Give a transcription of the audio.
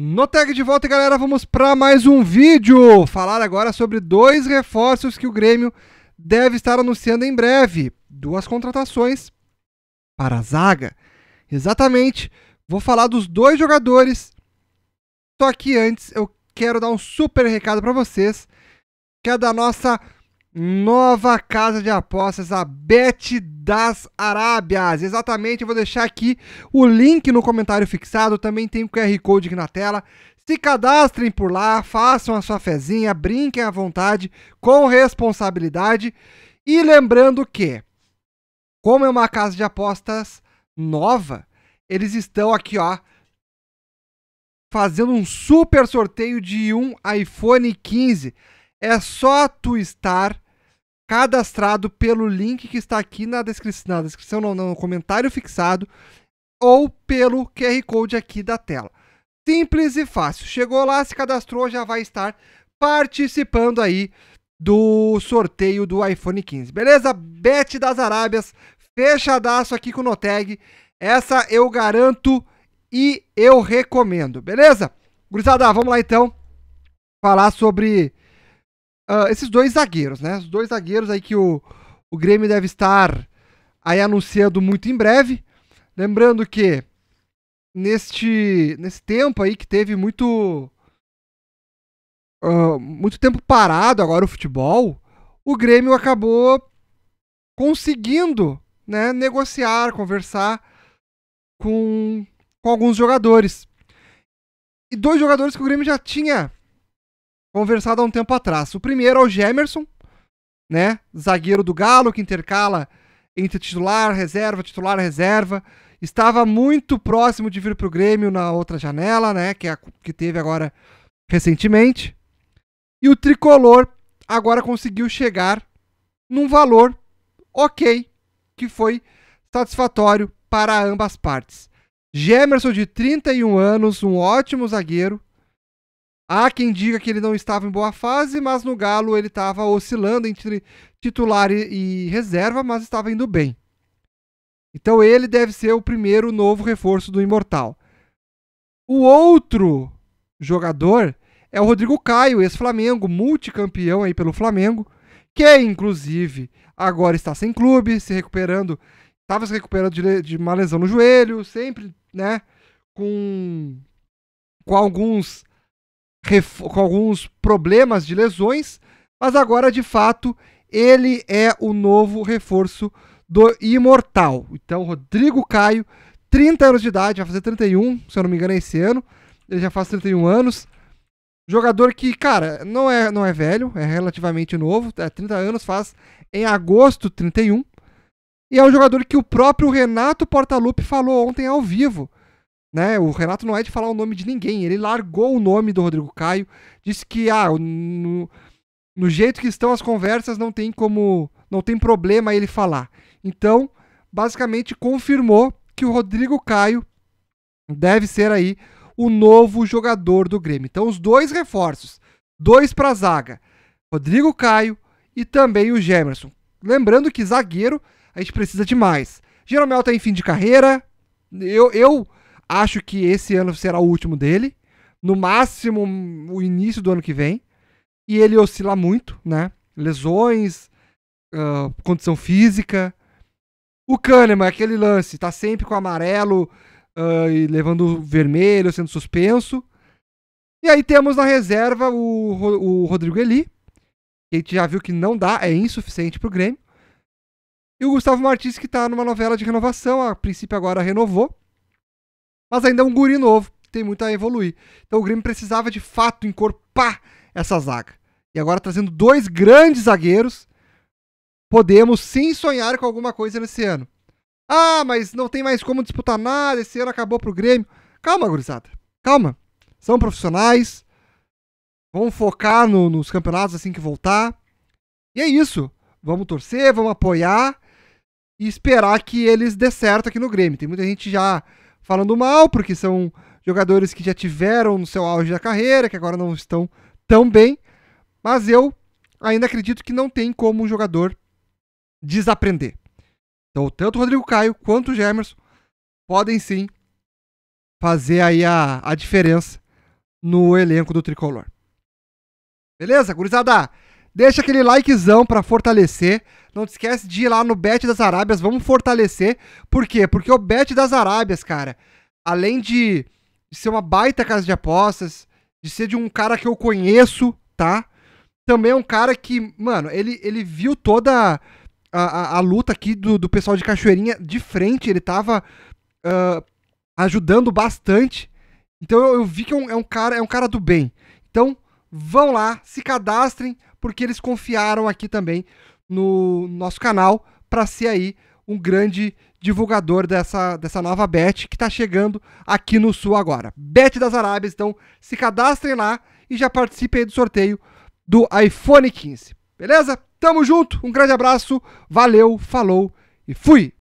No tag de volta, galera, vamos para mais um vídeo. Falar agora sobre dois reforços que o Grêmio deve estar anunciando em breve. Duas contratações para a zaga. Exatamente. Vou falar dos dois jogadores. Só que antes eu quero dar um super recado para vocês, que é da nossa Nova casa de apostas, a Bet das Arábias. Exatamente, eu vou deixar aqui o link no comentário fixado, também tem o QR Code aqui na tela. Se cadastrem por lá, façam a sua fezinha, brinquem à vontade, com responsabilidade. E lembrando que, como é uma casa de apostas nova, eles estão aqui, ó, fazendo um super sorteio de um iPhone 15. É só tu estar cadastrado pelo link que está aqui na, descrição, na descrição, não, no comentário fixado, ou pelo QR Code aqui da tela. Simples e fácil. Chegou lá, se cadastrou, já vai estar participando aí do sorteio do iPhone 15. Beleza? Bet das Arábias, fechadaço aqui com o Noteg. Essa eu garanto e eu recomendo, beleza? Gurizada, vamos lá então falar sobre uh, esses dois zagueiros, né? Os dois zagueiros aí que o, o Grêmio deve estar aí anunciando muito em breve. Lembrando que neste nesse tempo aí que teve muito uh, muito tempo parado agora o futebol, o Grêmio acabou conseguindo, né, negociar, conversar com, com alguns jogadores. E dois jogadores que o Grêmio já tinha conversado há um tempo atrás. O primeiro é o Gemerson, né? Zagueiro do Galo, que intercala entre titular, reserva, titular, reserva. Estava muito próximo de vir para o Grêmio na outra janela, né? Que, é a, que teve agora recentemente. E o tricolor agora conseguiu chegar num valor ok, que foi satisfatório para ambas partes. Gemerson, de 31 anos, um ótimo zagueiro, Há quem diga que ele não estava em boa fase, mas no Galo ele estava oscilando entre titular e, e reserva, mas estava indo bem. Então ele deve ser o primeiro novo reforço do Imortal. O outro jogador é o Rodrigo Caio, ex-Flamengo, multicampeão aí pelo Flamengo, que inclusive agora está sem clube, se recuperando, estava se recuperando de, de uma lesão no joelho, sempre, né, com com alguns com alguns problemas de lesões, mas agora de fato ele é o novo reforço do Imortal. Então, Rodrigo Caio, 30 anos de idade, vai fazer 31, se eu não me engano, é esse ano. Ele já faz 31 anos. Jogador que, cara, não é, não é velho, é relativamente novo, é 30 anos, faz em agosto 31. E é um jogador que o próprio Renato Portaluppi falou ontem ao vivo né? O Renato não é de falar o nome de ninguém. Ele largou o nome do Rodrigo Caio, disse que ah, no, no jeito que estão as conversas não tem como, não tem problema ele falar. Então, basicamente confirmou que o Rodrigo Caio deve ser aí o novo jogador do Grêmio. Então, os dois reforços, dois para zaga, Rodrigo Caio e também o Gemerson. Lembrando que zagueiro a gente precisa de mais. Jeromel está em fim de carreira. Eu, eu Acho que esse ano será o último dele. No máximo, o início do ano que vem. E ele oscila muito, né? Lesões, uh, condição física. O Kahneman, aquele lance, tá sempre com amarelo uh, e levando vermelho, sendo suspenso. E aí temos na reserva o, o Rodrigo Eli, que a gente já viu que não dá, é insuficiente pro Grêmio. E o Gustavo Martins, que tá numa novela de renovação, a princípio agora renovou. Mas ainda é um guri novo, tem muito a evoluir. Então o Grêmio precisava de fato encorpar essa zaga. E agora trazendo dois grandes zagueiros, podemos sim sonhar com alguma coisa nesse ano. Ah, mas não tem mais como disputar nada, esse ano acabou pro Grêmio. Calma, gurizada. Calma. São profissionais. Vão focar no, nos campeonatos assim que voltar. E é isso. Vamos torcer, vamos apoiar e esperar que eles dê certo aqui no Grêmio. Tem muita gente já falando mal, porque são jogadores que já tiveram no seu auge da carreira, que agora não estão tão bem. Mas eu ainda acredito que não tem como o jogador desaprender. Então, tanto o Rodrigo Caio quanto o Gemerson podem sim fazer aí a, a diferença no elenco do tricolor. Beleza, gurizada? Deixa aquele likezão para fortalecer. Não te esquece de ir lá no Bet das Arábias, vamos fortalecer. Por quê? Porque o Bet das Arábias, cara, além de, ser uma baita casa de apostas, de ser de um cara que eu conheço, tá? Também é um cara que, mano, ele, ele viu toda a, a, a luta aqui do, do pessoal de Cachoeirinha de frente, ele tava uh, ajudando bastante. Então eu, eu vi que é um, é um, cara é um cara do bem. Então vão lá, se cadastrem, porque eles confiaram aqui também no nosso canal para ser aí um grande divulgador dessa, dessa nova bet que está chegando aqui no Sul agora. Bet das Arábias, então se cadastrem lá e já participem do sorteio do iPhone 15. Beleza? Tamo junto, um grande abraço, valeu, falou e fui!